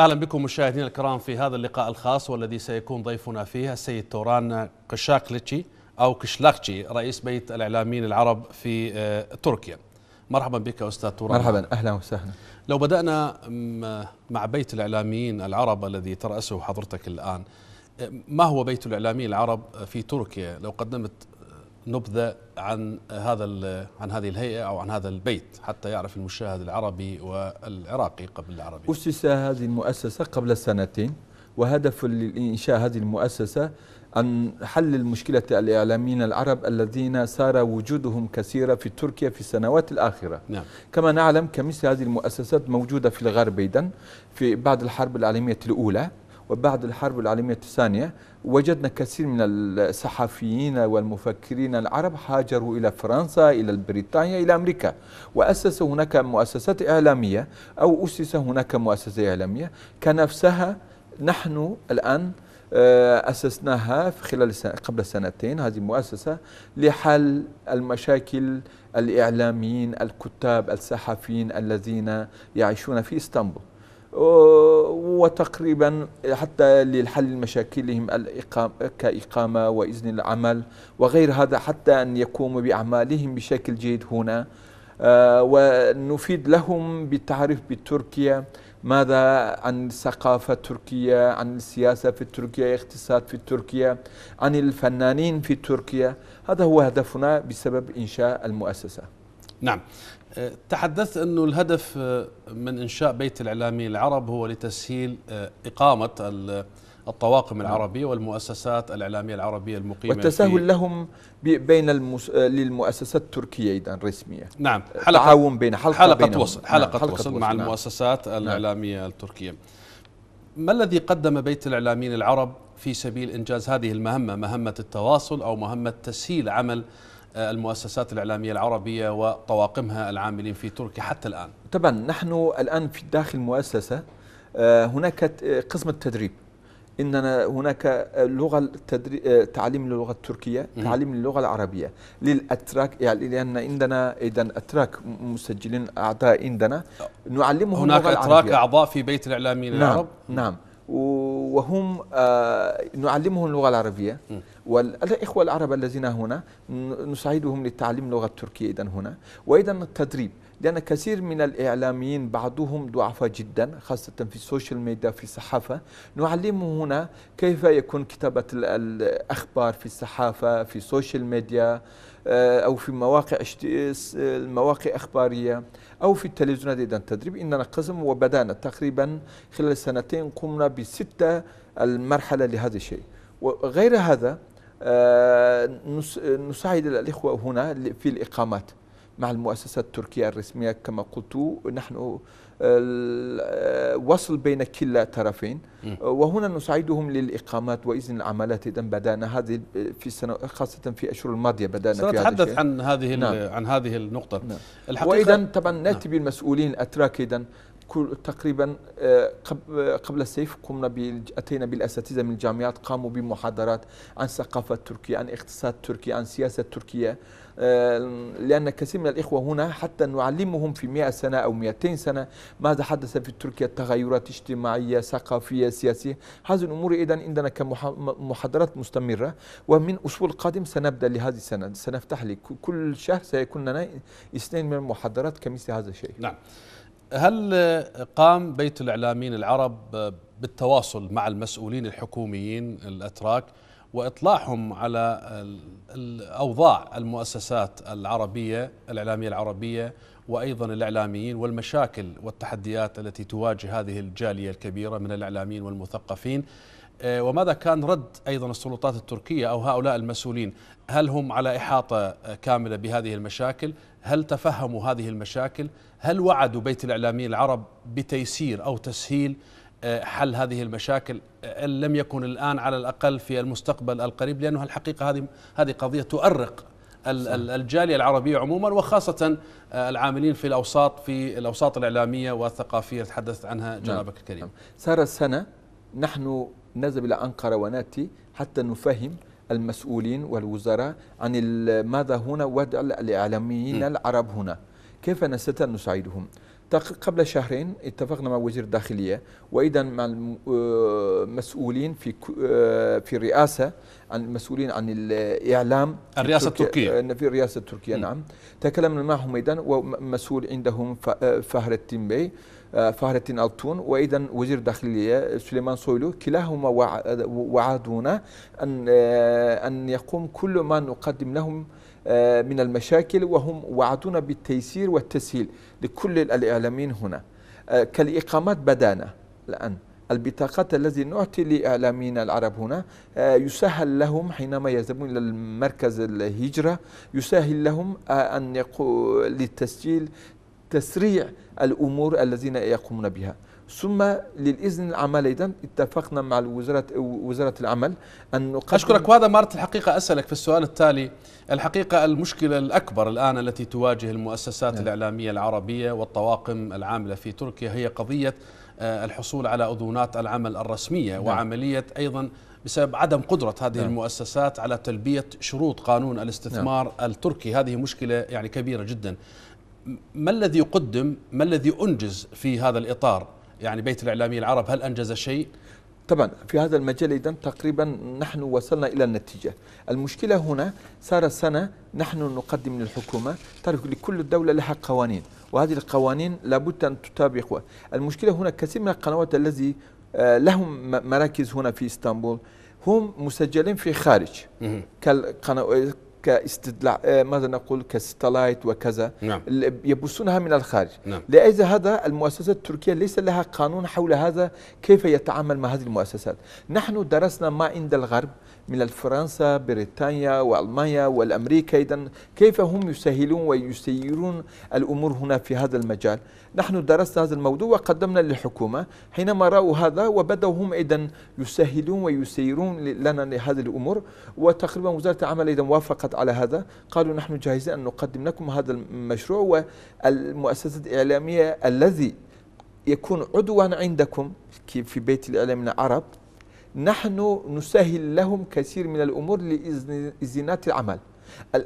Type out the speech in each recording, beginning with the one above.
اهلا بكم مشاهدينا الكرام في هذا اللقاء الخاص والذي سيكون ضيفنا فيه السيد توران قشاقلتشي او كشلاكتشي رئيس بيت الاعلاميين العرب في آه، تركيا. مرحبا بك استاذ توران. مرحبا اهلا وسهلا. لو بدانا مع بيت الاعلاميين العرب الذي تراسه حضرتك الان. آه، ما هو بيت الاعلاميين العرب في تركيا؟ لو قدمت نبذه عن هذا عن هذه الهيئه او عن هذا البيت حتى يعرف المشاهد العربي والعراقي قبل العربي. اسس هذه المؤسسه قبل سنتين وهدف لإنشاء هذه المؤسسة أن حل مشكلة الإعلاميين العرب الذين صار وجودهم كثيرا في تركيا في السنوات الأخيرة نعم. كما نعلم كمثل هذه المؤسسات موجودة في الغرب أيضا في بعد الحرب العالمية الأولى وبعد الحرب العالمية الثانية وجدنا كثير من الصحفيين والمفكرين العرب هاجروا إلى فرنسا إلى بريطانيا إلى أمريكا وأسس هناك مؤسسات إعلامية أو أسس هناك مؤسسة إعلامية كنفسها نحن الآن آه، أسسناها في خلال قبل سنتين هذه مؤسسة لحل المشاكل الإعلاميين الكتاب الصحفيين الذين يعيشون في إسطنبول وتقريبا حتى لحل مشاكلهم كإقامة وإذن العمل وغير هذا حتى أن يقوموا بأعمالهم بشكل جيد هنا آه، ونفيد لهم بالتعريف بتركيا ماذا عن الثقافة التركية عن السياسة في تركيا اقتصاد في تركيا عن الفنانين في تركيا هذا هو هدفنا بسبب إنشاء المؤسسة نعم تحدثت أنه الهدف آه، من إنشاء بيت الإعلامي العرب هو لتسهيل آه، إقامة الطواقم نعم. العربية والمؤسسات الإعلامية العربية المقيمة والتساهل لهم بين المس... للمؤسسات التركية أيضا رسمية نعم آه، حلقة تعاون بين حلقة, حلقة بينهم. وصل نعم، حلقة, نعم. حلقة وصل, وصل مع نعم. المؤسسات نعم. الإعلامية نعم. التركية ما الذي قدم بيت الإعلاميين العرب في سبيل إنجاز هذه المهمة مهمة التواصل أو مهمة تسهيل عمل المؤسسات الإعلامية العربية وطواقمها العاملين في تركيا حتى الآن طبعا نحن الآن في داخل المؤسسة آه، هناك آه، قسم التدريب اننا هناك آه، لغه تعليم اللغه التركيه تعليم اللغه العربيه للاتراك يعني لان عندنا اذا اتراك مسجلين اعضاء عندنا نعلمهم هناك اللغه اتراك العربية. اعضاء في بيت الاعلاميين نعم العرب نعم وهم نعلمهم اللغه العربيه والإخوة العرب الذين هنا نساعدهم لتعليم لغة التركية إذا هنا وأيضا التدريب لأن كثير من الإعلاميين بعضهم ضعفاء جدا خاصة في السوشيال ميديا في الصحافة نعلمه هنا كيف يكون كتابة الأخبار في الصحافة في السوشيال ميديا آه، أو في مواقع المواقع أخبارية أو في التلفزيونات إذا التدريب إننا قسم وبدأنا تقريبا خلال سنتين قمنا بستة المرحلة لهذا الشيء وغير هذا آه، نساعد الإخوة هنا في الإقامات مع المؤسسات التركية الرسمية كما قلت نحن آه، آه، وصل بين كلا طرفين وهنا نساعدهم للإقامات وإذن العملات إذا بدأنا هذه في السنة خاصة في أشهر الماضية بدأنا سنتحدث في هذا عن هذه نعم. عن هذه النقطة نعم. الحقيقة وإذا طبعا نأتي نعم. بالمسؤولين الأتراك إذا تقريبا آه، آه، قبل الصيف قمنا اتينا بالاساتذه من الجامعات قاموا بمحاضرات عن ثقافه تركيا عن اقتصاد تركيا عن سياسه تركيا آه، لان كثير من الاخوه هنا حتى نعلمهم في 100 سنه او 200 سنه ماذا حدث في تركيا تغيرات اجتماعيه ثقافيه سياسيه هذه الامور اذا عندنا كمحاضرات مستمره ومن اسبوع القادم سنبدا لهذه السنه سنفتح لكل شهر سيكون لنا اثنين من المحاضرات كمثل هذا الشيء نعم هل قام بيت الإعلاميين العرب بالتواصل مع المسؤولين الحكوميين الأتراك وإطلاعهم على الأوضاع المؤسسات العربية الإعلامية العربية وأيضا الإعلاميين والمشاكل والتحديات التي تواجه هذه الجالية الكبيرة من الإعلاميين والمثقفين آه، وماذا كان رد أيضا السلطات التركية أو هؤلاء المسؤولين هل هم على إحاطة كاملة بهذه المشاكل هل تفهموا هذه المشاكل هل وعدوا بيت الإعلاميين العرب بتيسير أو تسهيل آه، حل هذه المشاكل آه، إن لم يكن الآن على الأقل في المستقبل القريب لأنه الحقيقة هذه هذه قضية تؤرق الجاليه العربيه عموما وخاصه العاملين في الاوساط في الاوساط الاعلاميه والثقافيه اللي تحدثت عنها نعم. جنابك الكريم. نعم. صار السنه نحن نذهب إلى أنقرة ونأتي حتى نفهم المسؤولين والوزراء عن ماذا هنا وضع الإعلاميين العرب هنا كيف نستطيع أن نساعدهم قبل شهرين اتفقنا مع وزير الداخليه وايضا مع المسؤولين آه، في آه، في الرئاسه عن المسؤولين عن الاعلام الرئاسه التركيه آه، في الرئاسه التركيه م. نعم تكلمنا معهم ايضا ومسؤول عندهم فهر الدين بي فهر الدين التون وايضا وزير الداخليه سليمان صويلو كلاهما وعدونا ان ان يقوم كل ما نقدم لهم آه، من المشاكل وهم وعدونا بالتيسير والتسهيل لكل الإعلاميين هنا آه، كالإقامات بدانا الآن البطاقات التي نعطي لإعلاميين العرب هنا آه، يسهل لهم حينما يذهبون إلى المركز الهجرة يسهل لهم أن للتسجيل تسريع الأمور الذين يقومون بها ثم للاذن العمل ايضا اتفقنا مع وزاره وزاره العمل ان نقدم اشكرك وهذا مارت الحقيقه اسالك في السؤال التالي الحقيقه المشكله الاكبر الان التي تواجه المؤسسات نعم. الاعلاميه العربيه والطواقم العامله في تركيا هي قضيه آه، الحصول على اذونات العمل الرسميه نعم. وعمليه ايضا بسبب عدم قدرة هذه نعم. المؤسسات على تلبية شروط قانون نعم. الاستثمار نعم. التركي هذه مشكلة يعني كبيرة جدا ما الذي يقدم ما الذي أنجز في هذا الإطار يعني بيت الإعلامي العرب هل أنجز شيء؟ طبعا في هذا المجال إذا تقريبا نحن وصلنا إلى النتيجة المشكلة هنا صار سنة نحن نقدم للحكومة ترك لكل دولة لها قوانين وهذه القوانين لابد أن تطابقها المشكلة هنا كثير من القنوات التي آه، لهم مراكز هنا في اسطنبول هم مسجلين في خارج كالقنوات كاستدلاع آه، ماذا نقول كستلايت وكذا نعم. يبثونها من الخارج نعم. لأجل هذا المؤسسات التركية ليس لها قانون حول هذا كيف يتعامل مع هذه المؤسسات نحن درسنا ما عند الغرب من فرنسا بريطانيا وألمانيا والأمريكا إذا كيف هم يسهلون ويسيرون الأمور هنا في هذا المجال نحن درسنا هذا الموضوع وقدمنا للحكومة حينما رأوا هذا وبدأوا هم إذا يسهلون ويسيرون لنا لهذه الأمور وتقريبا وزارة العمل إذا وافقت على هذا قالوا نحن جاهزين أن نقدم لكم هذا المشروع والمؤسسه الإعلامية الذي يكون عضوا عندكم في بيت الإعلام العرب نحن نسهل لهم كثير من الأمور لإزنات العمل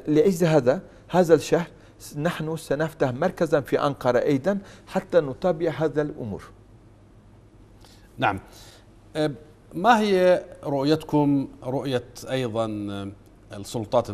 لعز هذا هذا الشهر نحن سنفتح مركزا في أنقرة أيضا حتى نتابع هذا الأمور نعم ما هي رؤيتكم رؤية أيضا السلطات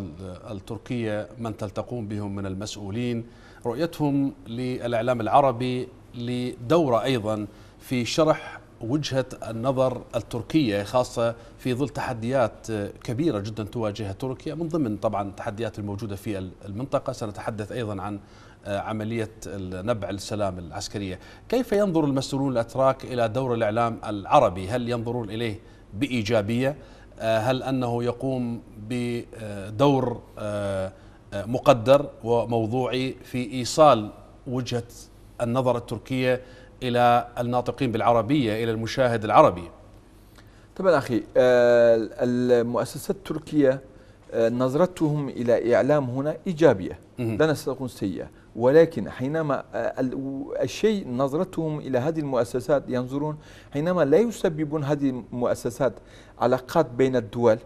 التركية من تلتقون بهم من المسؤولين رؤيتهم للإعلام العربي لدورة أيضا في شرح وجهة النظر التركية خاصة في ظل تحديات كبيرة جدا تواجهها تركيا من ضمن طبعا التحديات الموجودة في المنطقة سنتحدث أيضا عن آه، عملية نبع السلام العسكرية كيف ينظر المسؤولون الأتراك إلى دور الإعلام العربي هل ينظرون إليه بإيجابية آه، هل أنه يقوم بدور آه، مقدر وموضوعي في إيصال وجهة النظر التركية إلى الناطقين بالعربية إلى المشاهد العربي طبعا أخي آه، المؤسسات التركية آه، نظرتهم إلى إعلام هنا إيجابية لا نستطيع سيئة ولكن حينما آه، الشيء نظرتهم إلى هذه المؤسسات ينظرون حينما لا يسببون هذه المؤسسات علاقات بين الدول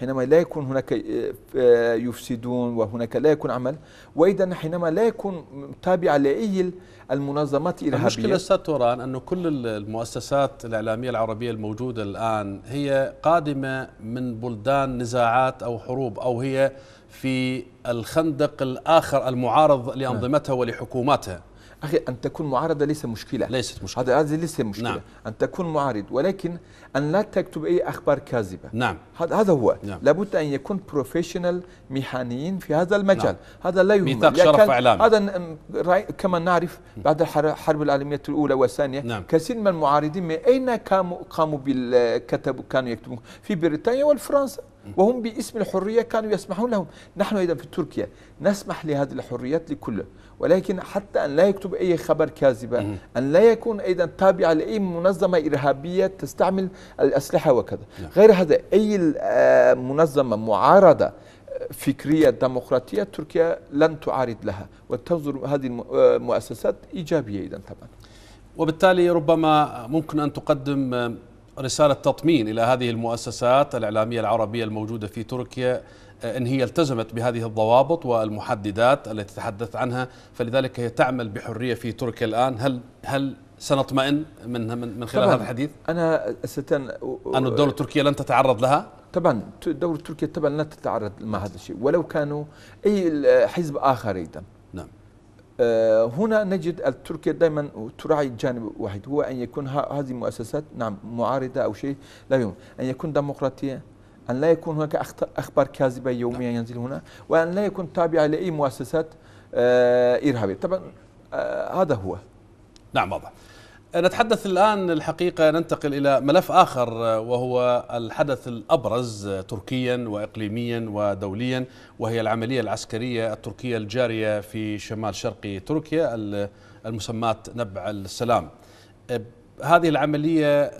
حينما لا يكون هناك آه، آه، يفسدون وهناك لا يكون عمل وإذا حينما لا يكون تابع لاي المنظمات الارهابيه المشكله استاذ توران انه كل المؤسسات الاعلاميه العربيه الموجوده الان هي قادمه من بلدان نزاعات او حروب او هي في الخندق الاخر المعارض لانظمتها نعم. ولحكوماتها أخي أن تكون معارضة ليس مشكلة ليست مشكلة هذا هذه ليس مشكلة نعم. أن تكون معارض ولكن أن لا تكتب أي أخبار كاذبة نعم هذا هو نعم. لابد أن يكون بروفيشنال مهنيين في هذا المجال نعم. هذا لا يهم ميثاق شرف إعلامي هذا كما نعرف بعد الحرب العالمية الأولى والثانية نعم. كثير من المعارضين من أين قاموا قاموا بالكتب كانوا يكتبون في بريطانيا والفرنسا وهم باسم الحرية كانوا يسمحون لهم نحن إذا في تركيا نسمح لهذه الحريات لكل ولكن حتى أن لا يكتب أي خبر كاذبة أن لا يكون أيضا تابع لأي منظمة إرهابية تستعمل الأسلحة وكذا نعم. غير هذا أي آه، منظمة معارضة آه، فكرية ديمقراطية تركيا لن تعارض لها وتنظر هذه المؤسسات آه، إيجابية إذا طبعا وبالتالي ربما ممكن أن تقدم رسالة تطمين إلى هذه المؤسسات الإعلامية العربية الموجودة في تركيا ان هي التزمت بهذه الضوابط والمحددات التي تحدثت عنها فلذلك هي تعمل بحريه في تركيا الان هل هل سنطمئن من من خلال هذا الحديث؟ انا ستن ان الدوله التركيه لن تتعرض لها؟ طبعا الدوله التركيه طبعا لن تتعرض مع هذا الشيء ولو كانوا اي حزب اخر ايضا نعم آه، هنا نجد التركيا دائما تراعي جانب واحد هو ان يكون هذه المؤسسات نعم معارضه او شيء لا يمكن ان يكون ديمقراطيه أن لا يكون هناك أخبار كاذبة يوميا نعم. ينزل هنا وأن لا يكون تابعة لأي مؤسسات إرهابية آه، طبعا آه، هذا هو نعم واضح آه، نتحدث الآن الحقيقة ننتقل إلى ملف آخر وهو الحدث الأبرز تركيا وإقليميا ودوليا وهي العملية العسكرية التركية الجارية في شمال شرق تركيا المسمات نبع السلام هذه العملية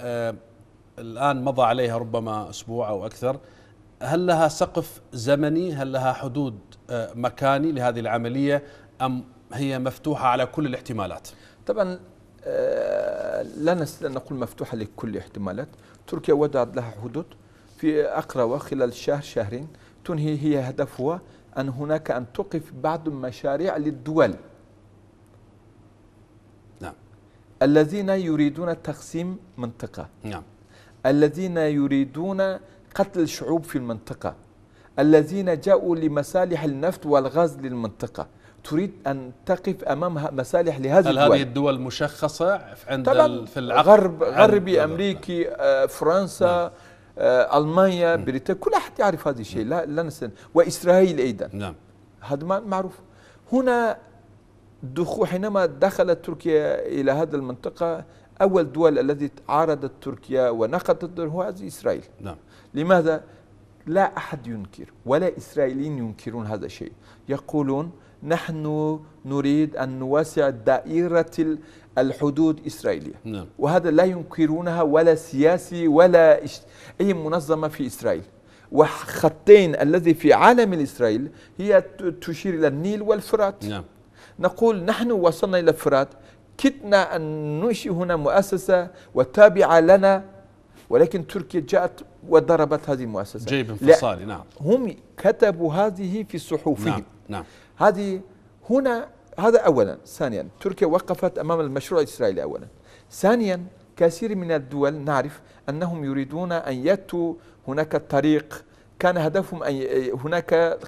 الآن مضى عليها ربما أسبوع أو أكثر هل لها سقف زمني هل لها حدود آه، مكاني لهذه العملية أم هي مفتوحة على كل الاحتمالات طبعا آه، لا نستطيع أن نقول مفتوحة لكل الاحتمالات تركيا وضعت لها حدود في أقرب خلال شهر شهرين تنهي هي هدفها أن هناك أن توقف بعض المشاريع للدول نعم الذين يريدون تقسيم منطقة نعم الذين يريدون قتل الشعوب في المنطقة الذين جاءوا لمصالح النفط والغاز للمنطقة تريد أن تقف أمام مسالح لهذه الدول هل هذه الدول مشخصة عند في العقد غرب غربي أمريكي آه، فرنسا نعم. آه، المانيا نعم. بريطانيا كل احد يعرف هذا الشيء لا لا واسرائيل ايضا نعم هذا معروف هنا دخول حينما دخلت تركيا الى هذه المنطقه أول دول التي عارضت تركيا ونقدت هو إسرائيل نعم. لماذا؟ لا أحد ينكر ولا إسرائيليين ينكرون هذا الشيء يقولون نحن نريد أن نوسع دائرة الحدود إسرائيلية نعم. وهذا لا ينكرونها ولا سياسي ولا أي منظمة في إسرائيل وخطين الذي في عالم الإسرائيل هي تشير إلى النيل والفرات نعم. نقول نحن وصلنا إلى الفرات كدنا أن ننشئ هنا مؤسسة وتابعة لنا ولكن تركيا جاءت وضربت هذه المؤسسة جيب انفصالي نعم هم كتبوا هذه في صحوفهم نعم, نعم هذه هنا هذا أولا ثانيا تركيا وقفت أمام المشروع الإسرائيلي أولا ثانيا كثير من الدول نعرف أنهم يريدون أن يأتوا هناك طريق كان هدفهم أن هناك آه،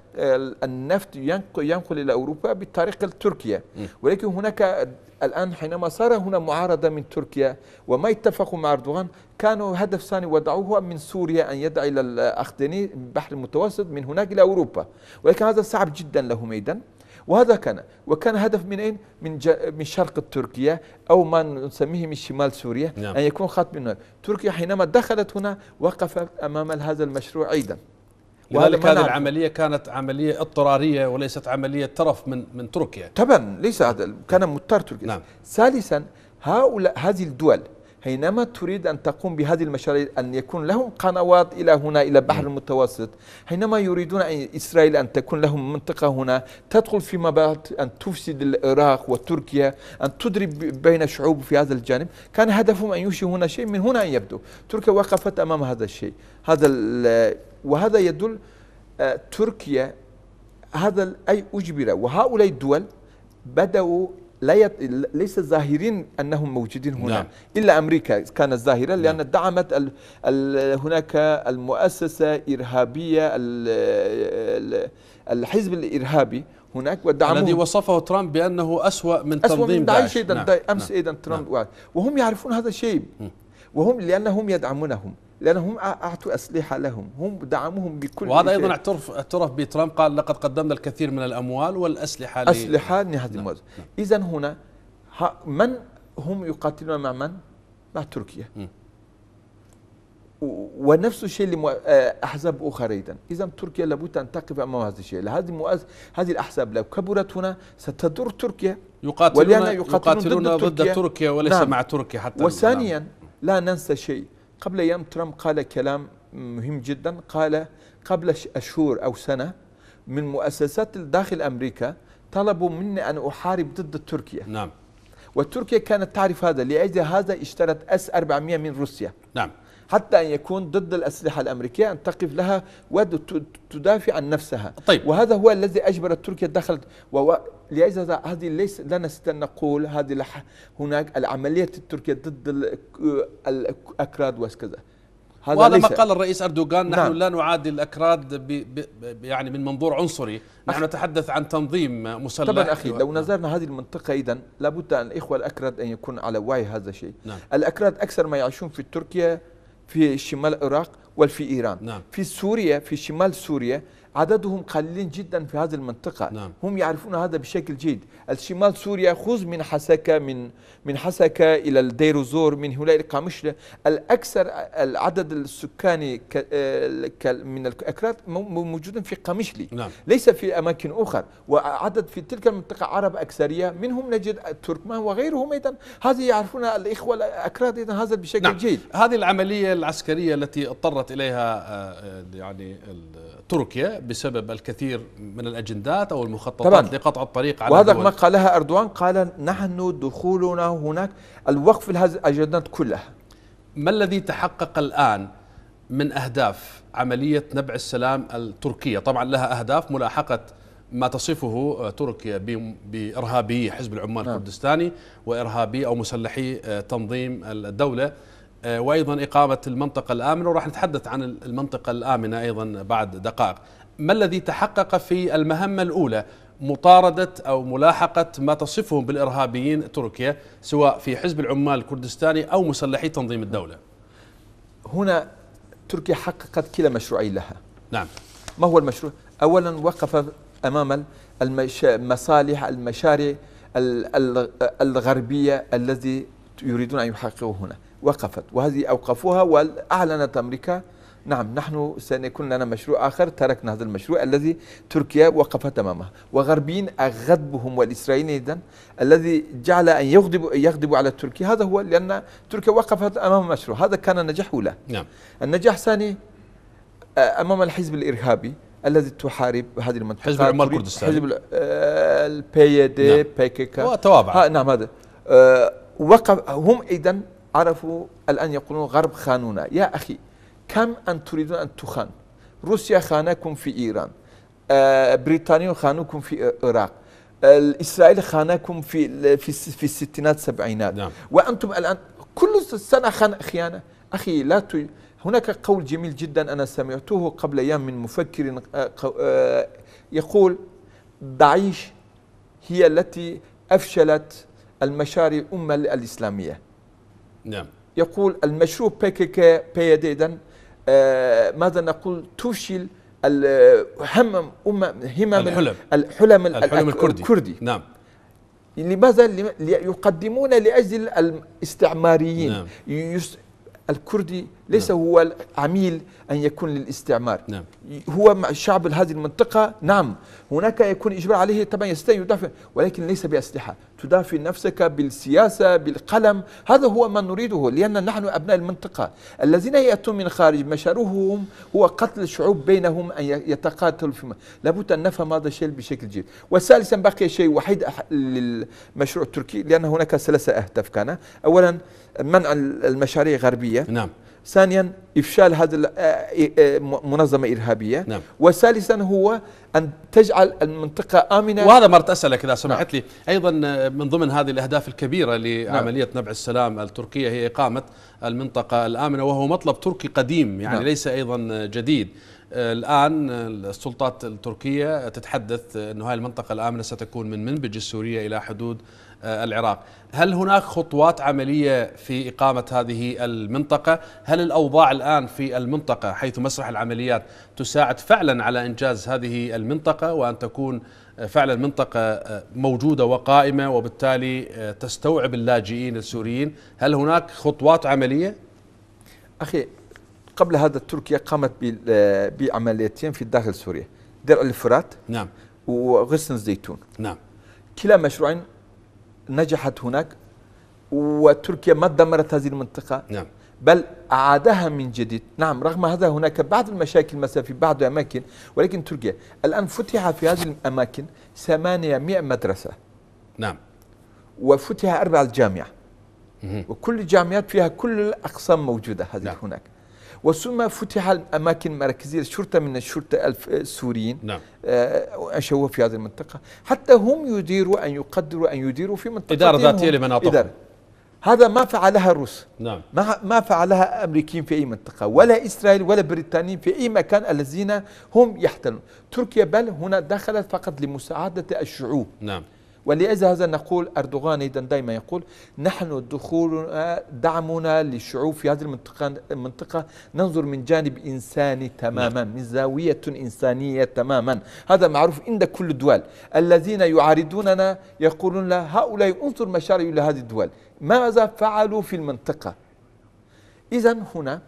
النفط ينقل إلى أوروبا بالطريق التركيا ولكن هناك الآن حينما صار هنا معارضة من تركيا وما اتفقوا مع أردوغان كانوا هدف ثاني وضعوه من سوريا أن يدعي إلى الأخدني البحر المتوسط من هناك إلى أوروبا ولكن هذا صعب جدا له ميدا وهذا كان وكان هدف من اين؟ من من شرق تركيا او ما نسميه من شمال سوريا نعم. ان يكون خط من هناك، تركيا حينما دخلت هنا وقفت امام هذا المشروع ايضا. لذلك هذه العملية كانت عملية اضطرارية وليست عملية ترف من من تركيا طبعا ليس هذا كان نعم. مضطر تركيا نعم. ثالثا هؤلاء هذه الدول حينما تريد أن تقوم بهذه المشاريع أن يكون لهم قنوات إلى هنا إلى البحر نعم. المتوسط حينما يريدون أن إسرائيل أن تكون لهم منطقة هنا تدخل فيما بعد أن تفسد العراق وتركيا أن تضرب بين شعوب في هذا الجانب كان هدفهم أن يشي هنا شيء من هنا أن يبدو تركيا وقفت أمام هذا الشيء هذا وهذا يدل آه، تركيا هذا أي أجبر وهؤلاء الدول بدأوا لا يت... ليس ظاهرين انهم موجودين هنا نعم. الا امريكا كانت ظاهره لان نعم. دعمت ال... ال... هناك المؤسسه الارهابيه ال... الحزب الارهابي هناك ودعم الذي وصفه ترامب بانه اسوا من أسوأ تنظيم من داعش ايضا نعم. امس نعم. ايضا ترامب نعم. وهم يعرفون هذا الشيء وهم لانهم يدعمونهم لانهم اعطوا اسلحه لهم هم دعموهم بكل وهذا ايضا اعترف اعترف بترامب قال لقد قدمنا الكثير من الاموال والاسلحه اسلحه نعم، لهذه نعم. اذا هنا من هم يقاتلون مع من؟ مع تركيا ونفس الشيء لاحزاب آه، اخرى ايضا، اذا تركيا لابد ان تقف امام هذا الشيء، هذه مؤز... هذه الاحزاب لو كبرت هنا ستضر تركيا يقاتلون يقاتلون, يقاتلون ضد, ضد تركيا, تركيا وليس نعم. مع تركيا حتى وثانيا نعم. لا ننسى شيء قبل أيام ترامب قال كلام مهم جدا قال قبل أشهر أو سنة من مؤسسات داخل أمريكا طلبوا مني أن أحارب ضد تركيا نعم وتركيا كانت تعرف هذا لأجل هذا اشترت أس 400 من روسيا نعم حتى أن يكون ضد الأسلحة الأمريكية أن تقف لها وتدافع عن نفسها طيب. وهذا هو الذي أجبرت تركيا دخلت و... لأجل هذه ليس لا نستطيع نقول هذه لح... هناك العملية التركية ضد الأكراد وكذا هذا وهذا ما قال الرئيس اردوغان نحن نعم. لا نعادي الاكراد ب ب يعني من منظور عنصري نحن نتحدث عن تنظيم مسلح طبعا اخي لو نظرنا نعم. هذه المنطقه اذا لابد ان الاخوه الاكراد ان يكون على وعي هذا الشيء نعم. الاكراد اكثر ما يعيشون في تركيا في شمال العراق وفي إيران نعم. في سوريا في شمال سوريا عددهم قليلين جدا في هذه المنطقة نعم. هم يعرفون هذا بشكل جيد الشمال سوريا خذ من حسكة من من حسكة إلى الديروزور من هؤلاء إلى الأكثر العدد السكاني من الأكراد موجود في قامشلي نعم. ليس في أماكن أخرى وعدد في تلك المنطقة عرب أكثرية منهم نجد التركمان وغيرهم أيضا هذه يعرفون الإخوة الأكراد أيضا هذا بشكل نعم. جيد هذه العملية العسكرية التي اضطرت إليها آه، آه، يعني تركيا بسبب الكثير من الاجندات او المخططات طبعا. لقطع الطريق على وهذا ما قالها اردوان قال نحن دخولنا هناك الوقف لهذه الاجندات كلها ما الذي تحقق الان من اهداف عمليه نبع السلام التركيه طبعا لها اهداف ملاحقه ما تصفه تركيا بارهابي حزب العمال نعم. الكردستاني وارهابي او مسلحي آه، تنظيم الدوله آه، وايضا اقامه المنطقه الامنه وراح نتحدث عن المنطقه الامنه ايضا بعد دقائق ما الذي تحقق في المهمة الأولى مطاردة أو ملاحقة ما تصفهم بالإرهابيين تركيا سواء في حزب العمال الكردستاني أو مسلحي تنظيم الدولة هنا تركيا حققت كلا مشروعين لها نعم ما هو المشروع؟ أولا وقف أمام المصالح المشاريع الغربية الذي يريدون أن يحققوا هنا وقفت وهذه أوقفوها وأعلنت أمريكا نعم نحن سيكون لنا مشروع آخر تركنا هذا المشروع الذي تركيا وقفت أمامه وغربيين أغضبهم والإسرائيليين أيضا الذي جعل أن يغضب, يغضب على تركيا هذا هو لأن تركيا وقفت أمام مشروع هذا كان نجاح أولى نعم. النجاح الثاني آه، أمام الحزب الإرهابي الذي تحارب هذه المنطقة حزب العمال الكردستاني حزب البي دي آه، نعم. كي وتوابع آه، نعم هذا أه وقف هم أيضا عرفوا الآن يقولون غرب خانونا يا أخي كم أن تريدون أن تخان روسيا خانكم في إيران آه، بريطانيا خانوكم في العراق آه، إسرائيل خانكم في في في الستينات السبعينات نعم. وأنتم الآن كل سنة خان خيانة أخي لا ت... هناك قول جميل جدا أنا سمعته قبل أيام من مفكر آه، يقول داعش هي التي أفشلت المشاريع الأمة الإسلامية نعم يقول المشروع بيكيكي بيديدا آه، ماذا نقول توشل الهمم أمم همم الحلم الحلم, الحلم الكردي. الكردي نعم لماذا يقدمون لأجل الاستعماريين نعم. الكردي ليس نعم. هو عميل أن يكون للاستعمار نعم. هو مع الشعب هذه المنطقة نعم هناك يكون إجبار عليه طبعا يستطيع يدافع ولكن ليس بأسلحة تدافع نفسك بالسياسة بالقلم هذا هو ما نريده لأن نحن أبناء المنطقة الذين يأتون من خارج مشاروعهم هو قتل الشعوب بينهم أن يتقاتلوا فيما لابد أن نفهم هذا الشيء بشكل جيد وثالثا بقي شيء وحيد للمشروع التركي لأن هناك ثلاثة أهداف كان أولا منع المشاريع الغربية نعم ثانيا إفشال هذه آه، آه، منظمة إرهابية نعم. وثالثا هو أن تجعل المنطقة آمنة وهذا ما أسألك إذا سمحت نعم. لي أيضا آه، من ضمن هذه الأهداف الكبيرة لعملية نعم. نبع السلام التركية هي إقامة المنطقة الآمنة وهو مطلب تركي قديم يعني نعم. ليس أيضا جديد الآن السلطات التركية تتحدث انه هذه المنطقة الآمنة ستكون من منبج السورية إلى حدود آه، العراق هل هناك خطوات عملية في إقامة هذه المنطقة هل الأوضاع الآن في المنطقة حيث مسرح العمليات تساعد فعلا على إنجاز هذه المنطقة وأن تكون آه، فعلا منطقة آه، موجودة وقائمة وبالتالي تستوعب اللاجئين السوريين هل هناك خطوات عملية؟ أخي قبل هذا تركيا قامت بعمليتين في داخل سوريا درع الفرات نعم وغصن الزيتون نعم كلا مشروعين نجحت هناك وتركيا ما دمرت هذه المنطقة نعم. بل أعادها من جديد نعم رغم هذا هناك بعض المشاكل مثلا في بعض الأماكن ولكن تركيا الآن فتح في هذه الأماكن 800 مدرسة نعم وفتح أربع الجامعة وكل الجامعات فيها كل الأقسام موجودة هذه نعم. هناك وثم فتح الأماكن المركزية الشرطة من الشرطة السوريين نعم. آه، اشوه في هذه المنطقة حتى هم يديروا أن يقدروا أن يديروا في منطقة إدارة ذاتية لمناطقهم هذا ما فعلها الروس نعم. ما ما فعلها امريكيين في اي منطقه ولا اسرائيل ولا بريطانيين في اي مكان الذين هم يحتلون تركيا بل هنا دخلت فقط لمساعده الشعوب نعم ولهذا هذا نقول أردوغان أيضا دائما يقول نحن دخول دعمنا للشعوب في هذه المنطقة, المنطقة ننظر من جانب إنساني تماما نعم. من زاوية إنسانية تماما هذا معروف عند كل الدول الذين يعارضوننا يقولون لا هؤلاء انظر مشاريع لهذه الدول ماذا فعلوا في المنطقة إذا هنا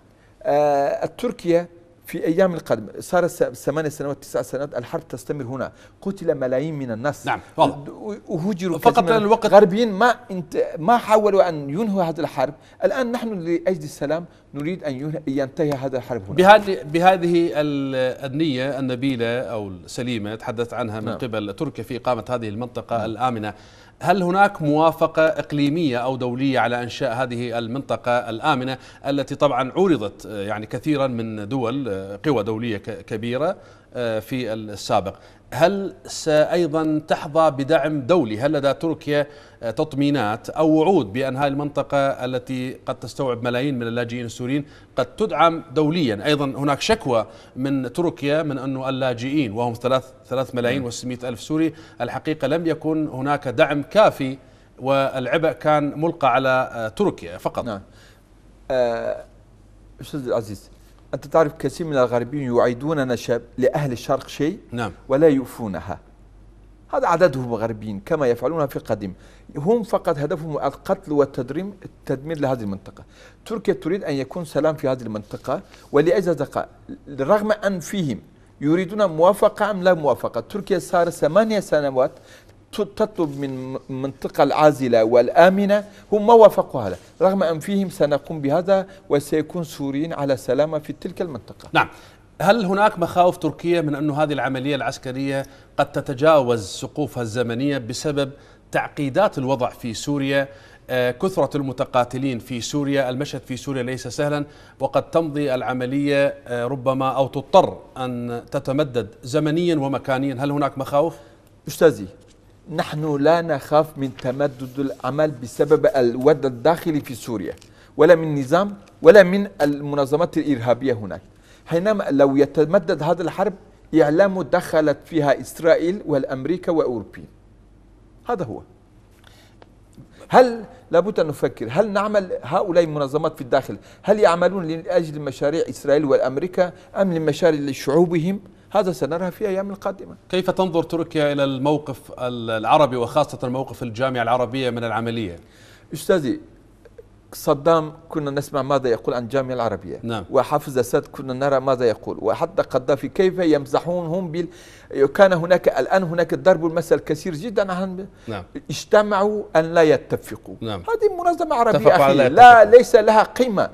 آه تركيا في أيام القدم صار ثمان سنوات تسع سنوات الحرب تستمر هنا قتل ملايين من الناس نعم واضح وهجروا فقط لأن الوقت غربيين ما انت ما حاولوا أن ينهوا هذه الحرب الآن نحن لأجل السلام نريد أن ينتهي هذا الحرب هنا بهذه بهذه النية النبيلة أو السليمة تحدثت عنها من نعم. قبل تركيا في إقامة هذه المنطقة نعم. الآمنة هل هناك موافقة إقليمية أو دولية على إنشاء هذه المنطقة الآمنة التي طبعا عرضت آه، يعني كثيرا من دول آه، قوى دولية كبيرة آه، في السابق هل سأيضا تحظى بدعم دولي هل لدى تركيا آه، تطمينات أو وعود بأن هذه المنطقة التي قد تستوعب ملايين من اللاجئين السوريين قد تدعم دوليا أيضا هناك شكوى من تركيا من أن اللاجئين وهم ثلاث, ثلاث ملايين نعم. وستمائة ألف سوري الحقيقة لم يكن هناك دعم كافي والعبء كان ملقى على آه، تركيا فقط نعم أستاذ العزيز أنت تعرف كثير من الغربيين يعيدون نشاب لأهل الشرق شيء نعم. ولا يوفونها هذا عددهم غربيين كما يفعلون في القديم هم فقط هدفهم القتل والتدريم التدمير لهذه المنطقة تركيا تريد أن يكون سلام في هذه المنطقة ولأجل ذلك رغم أن فيهم يريدون موافقة أم لا موافقة تركيا صار ثمانية سنوات تطلب من المنطقة العازلة والآمنة هم ما وافقوا هذا رغم فيهم سنقوم بهذا وسيكون سوريين على سلامة في تلك المنطقة نعم هل هناك مخاوف تركية من أن هذه العملية العسكرية قد تتجاوز سقوفها الزمنية بسبب تعقيدات الوضع في سوريا آه، كثرة المتقاتلين في سوريا المشهد في سوريا ليس سهلا وقد تمضي العملية آه، ربما أو تضطر أن تتمدد زمنيا ومكانيا هل هناك مخاوف؟ أستاذي نحن لا نخاف من تمدد العمل بسبب الوضع الداخلي في سوريا ولا من نظام ولا من المنظمات الإرهابية هناك حينما لو يتمدد هذا الحرب إعلامه دخلت فيها إسرائيل والأمريكا وأوروبيين هذا هو هل لابد أن نفكر هل نعمل هؤلاء المنظمات في الداخل هل يعملون لأجل مشاريع إسرائيل والأمريكا أم لمشاريع شعوبهم هذا سنرى في أيام القادمة كيف تنظر تركيا إلى الموقف العربي وخاصة موقف الجامعة العربية من العملية أستاذي صدام كنا نسمع ماذا يقول عن الجامعة العربية نعم. وحافظ أسد كنا نرى ماذا يقول وحتى قذافي كيف يمزحون هم بال... كان هناك الآن هناك ضرب المثل كثير جدا عن نعم. اجتمعوا أن لا يتفقوا نعم. هذه منظمة عربية أخي لا, لا ليس لها قيمة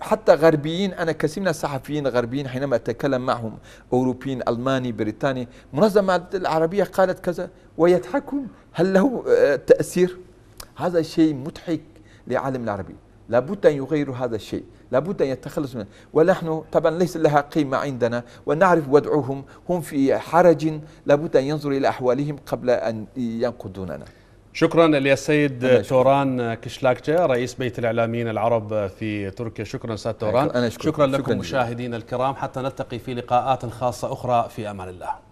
حتى غربيين أنا كثير من الصحفيين الغربيين حينما أتكلم معهم أوروبيين ألماني بريطاني منظمة العربية قالت كذا ويضحكون هل له آه، تأثير هذا شيء مضحك لعالم العربي لابد أن يغيروا هذا الشيء لابد أن يتخلص منه ونحن طبعا ليس لها قيمة عندنا ونعرف وضعهم هم في حرج لابد أن ينظروا إلى أحوالهم قبل أن ينقضوننا شكرا لي السيد توران كشلاكجا رئيس بيت الإعلاميين العرب في تركيا شكرا سيد توران شكرا, شكرا لكم مشاهدينا الكرام حتى نلتقي في لقاءات خاصة أخرى في أمان الله